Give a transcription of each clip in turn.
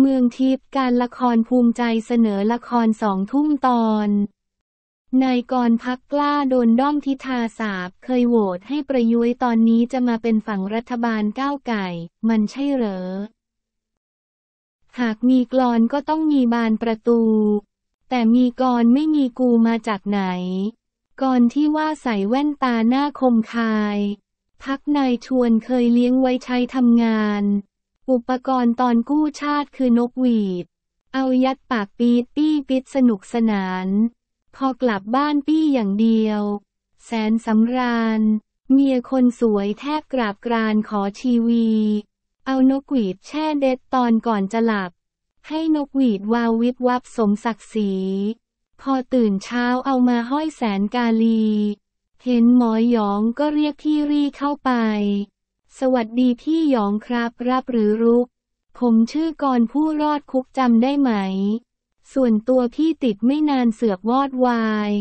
เมืองทิพย์การละครภูมิใจเสนอละครสองทุ่มตอนนายกรพักกล้าโดนด้อมทิทาสาบ เคยโหวตให้ประยุยตอนนี้จะมาเป็นฝั่งรัฐบาลก้าวไก่ มันใช่เหรอ หากมีกรอนก็ต้องมีบานประตู แต่มีกรไม่มีกูมาจากไหนกรที่ว่าใส่แว่นตาหน้าคมคาย พักนายชวนเคยเลี้ยงไว้ใช้ทำงานอุปกรณ์ตอนกู้ชาติคือนกหวีด เอายัดปากปีตปี้ปิดสนุกสนาน พอกลับบ้านปี้อย่างเดียว แสนสำราญ เมียคนสวยแทบกราบกรานขอชีวี เอานกหวีดแช่เด็ดตอนก่อนจะหลับ ให้นกหวีดวาววิบวับสมศักดิ์ศรี พอตื่นเช้าเอามาห้อยแสนกาลี เห็นหมอยองก็เรียกพี่รีเข้าไปสวัสดีพี่หยองครับรับหรือรุก ผมชื่อกรผู้รอดคุกจำได้ไหม ส่วนตัวพี่ติดไม่นานเสือกวอดวาย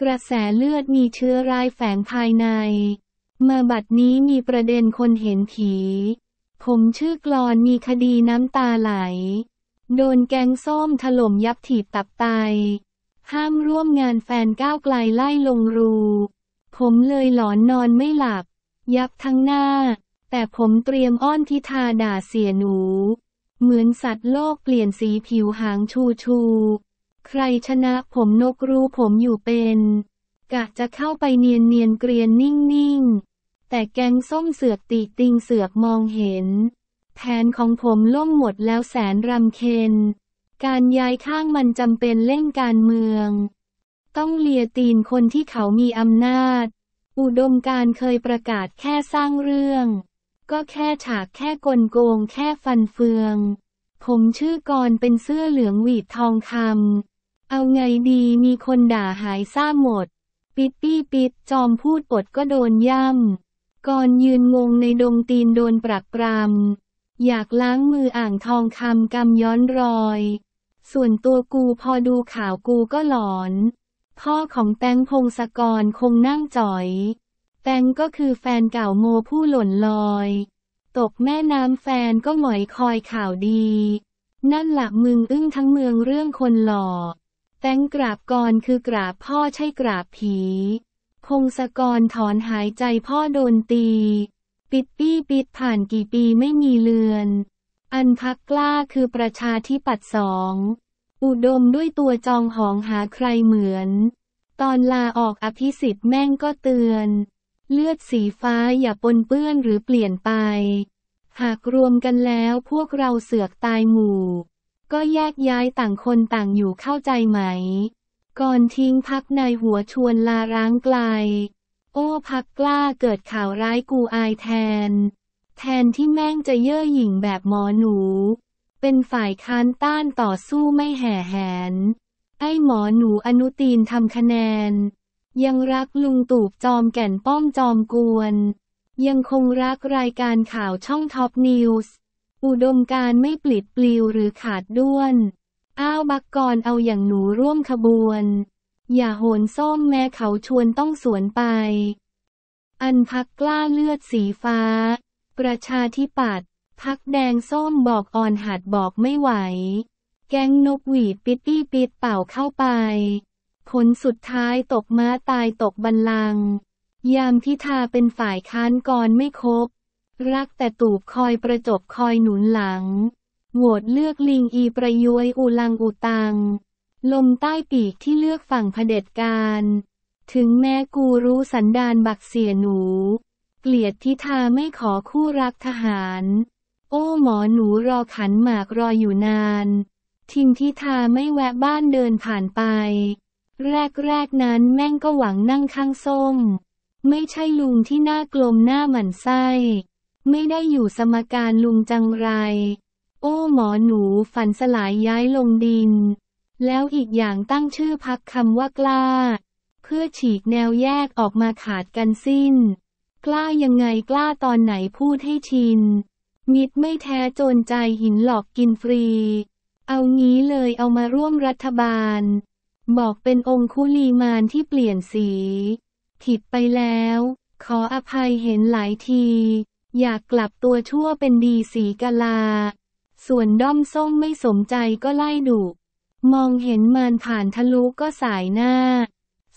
กระแสเลือดมีเชื้อรายแฝงภายในมาบัดนี้มีประเด็นคนเห็นผี ผมชื่อกรอนมีคดีน้ำตาไหล โดนแกงส้มถล่มยับถีบตับไตห้ามร่วมงานแฟนก้าวไกลไล่ลงรู ผมเลยหลอนนอนไม่หลับ ยับทั้งหน้าแต่ผมเตรียมอ้อนทิธาด่าเสียหนู เหมือนสัตว์โลกเปลี่ยนสีผิวหางชูชู ใครชนะผมนกรู้ผมอยู่เป็น กะจะเข้าไปเนียนเนียนเกรียนนิ่งนิ่ง แต่แกงส้มเสือกติติงเสือกมองเห็น แผนของผมล่มหมดแล้วแสนรำเคน การย้ายข้างมันจำเป็นเล่นการเมือง ต้องเลียตีนคนที่เขามีอำนาจ อุดมการเคยประกาศแค่สร้างเรื่องก็แค่ฉากแค่กลโกงแค่ฟันเฟือง ผมชื่อกรเป็นเสื้อเหลืองหวีดทองคำเอาไงดีมีคนด่าหายซ่าหมด ปิดปี้ปิดจอมพูดอดก็โดนย่ำกอนยืนงงในดงตีนโดนปรักปรำอยากล้างมืออ่างทองคำกำย้อนรอย ส่วนตัวกูพอดูข่าวกูก็หลอน พ่อของแตงพงศกรคงนั่งจ่อยแฟงก็คือแฟนเก่าโมผู้หล่นลอย ตกแม่น้ำแฟนก็หมอยคอยข่าวดี นั่นหลัมึงอึ้งทั้งเมืองเรื่องคนหล่อแฟงกราบก่อนคือกราบพ่อใช่กราบผีพงศกรถอนหายใจพ่อโดนตี ปิดปี้ปิดผ่านกี่ปีไม่มีเลือน อันพักกล้าคือประชาธิปัตย์สองอุดมด้วยตัวจองหองหาใครเหมือน ตอนลาออกอภิสิทธิ์แม่งก็เตือนเลือดสีฟ้าอย่าปนเปื้อนหรือเปลี่ยนไป หากรวมกันแล้วพวกเราเสือกตายหมู่ ก็แยกย้ายต่างคนต่างอยู่เข้าใจไหม ก่อนทิ้งพักนายหัวชวนลาร้างไกล โอ้พักกล้าเกิดข่าวร้ายกูอายแทน แทนที่แม่งจะเย่อหยิ่งแบบหมอหนู เป็นฝ่ายค้านต้านต่อสู้ไม่แห่แหนไอ้หมอหนูอนุตีนทำคะแนนยังรักลุงตู่จอมแก่นป้อมจอมกวน ยังคงรักรายการข่าวช่องท็อปนิวส์อุดมการไม่ปลิดปลิวหรือขาดด้วนอ้าวบักกรเอาอย่างหนูร่วมขบวน อย่าโหนซ้มแม้เขาชวนต้องสวนไป อันพักกล้าเลือดสีฟ้า ประชาธิปัตย์พักแดงส้มบอกอ่อนหัดบอกไม่ไหว แก๊งนกหวีดปิดปี้ปิดเป่าเข้าไปผลสุดท้ายตกม้าตายตกบันลังยามพิธาเป็นฝ่ายค้านก่อนไม่ครบรักแต่ตูบคอยประจบคอยหนุนหลังโหวตเลือกลิงอีประยุยอุลังอุตังลมใต้ปีกที่เลือกฝั่งเผด็จการถึงแม้กูรู้สันดานบักเสียหนู เกลียดทิธาไม่ขอคู่รักทหาร โอ้หมอหนูรอขันหมากรออยู่นาน ทิงทิธาไม่แวะบ้านเดินผ่านไปแรกๆนั้นแม่งก็หวังนั่งข้างส้มไม่ใช่ลุงที่หน้ากลมหน้าหมันไส้ไม่ได้อยู่สมการลุงจังไร โอ้หมอหนูฝันสลายย้ายลงดิน แล้วอีกอย่างตั้งชื่อพักคำว่ากล้า เพื่อฉีกแนวแยกออกมาขาดกันสิ้น กล้ายังไงกล้าตอนไหนพูดให้ชินมิดไม่แท้โจนใจหินหลอกกินฟรี เอางี้เลยเอามาร่วมรัฐบาลบอกเป็นองคุลีมานที่เปลี่ยนสีผิดไปแล้ว ขออภัยเห็นหลายที อยากกลับตัวชั่วเป็นดีสีกะลา ส่วนด้อมส้มไม่สมใจก็ไล่ดุมองเห็นมานผ่านทะลุก็สายหน้า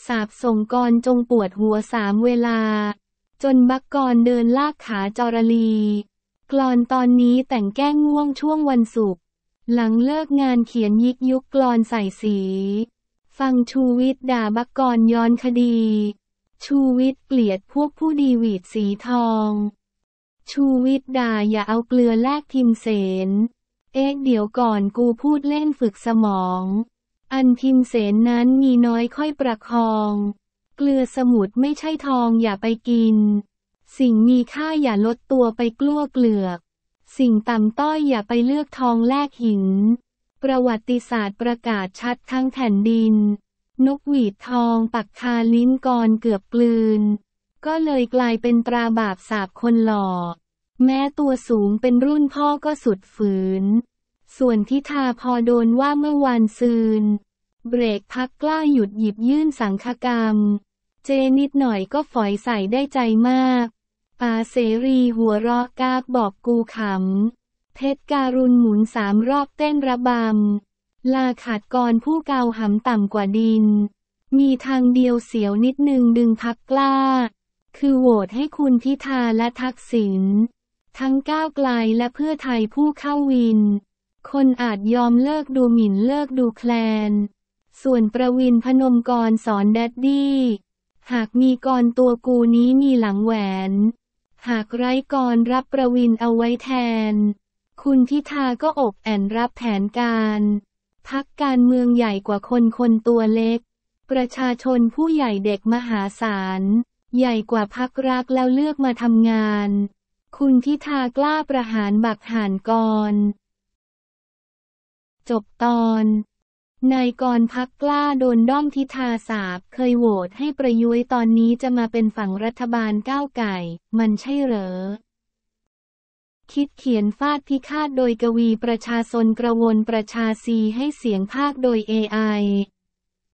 สาบส่งกรจงปวดหัวสามเวลา จนบักกรเดินลากขาจรลี กลอนตอนนี้แต่งแก้ง่วงช่วงวันศุกร์หลังเลิกงานเขียนยิกยุกกลอนใส่สีฟังชูวิทย์ด่าบักกรย้อนคดี ชูวิทย์เกลียดพวกผู้ดีวีดสีทอง ชูวิทย์ด่าอย่าเอาเกลือแลกพิมเสน เอ๊ะเดี๋ยวก่อนกูพูดเล่นฝึกสมอง อันพิมเสนนั้นมีน้อยค่อยประคอง เกลือสมุดไม่ใช่ทองอย่าไปกิน สิ่งมีค่าอย่าลดตัวไปกลัวเกลือก สิ่งต่ำต้อยอย่าไปเลือกทองแลกหินประวัติศาสตร์ประกาศชัดทั้งแผ่นดินนกหวีดทองปักคาลิ้นกรเกือบกลืน ก็เลยกลายเป็นตราบาปสาบคนหล่อ แม้ตัวสูงเป็นรุ่นพ่อก็สุดฝืน ส่วนทิทาพอโดนว่าเมื่อวานซืน เบรกพักกล้าหยุดหยิบยื่นสังฆกรรม เจนิดหน่อยก็ฝอยใส่ได้ใจมาก ปาเสรีหัวเราะกากบอกกูขำเพชรการุณหมุนสามรอบเต้นระบำ ลาขาดกรผู้เกาหำต่ำกว่าดิน มีทางเดียวเสียวนิดหนึ่งดึงพักกล้า คือโหวตให้คุณพิธาและทักษิณ ทั้งก้าวไกลและเพื่อไทยผู้เข้าวิน คนอาจยอมเลิกดูหมิ่นเลิกดูแคลน ส่วนประวินพนมกรสอนแดดดี้ หากมีกรตัวกูนี้มีหลังแหวน หากไร้กรรับประวินเอาไว้แทนคุณพิธาก็อกแอนรับแผนการ พักการเมืองใหญ่กว่าคนคนตัวเล็ก ประชาชนผู้ใหญ่เด็กมหาศาล ใหญ่กว่าพักรักแล้วเลือกมาทำงาน คุณพิธากล้าประหารบักหานกรจบตอน นายกรพักกล้าโดนด้อมทิทาสาบ เคยโหวตให้ประยุยตอนนี้จะมาเป็นฝั่งรัฐบาลก้าวไก่ มันใช่เหรอคิดเขียนฟาดพิฆาตโดยกวีประชาชนกระวนประชาซีให้เสียงภาคโดย AI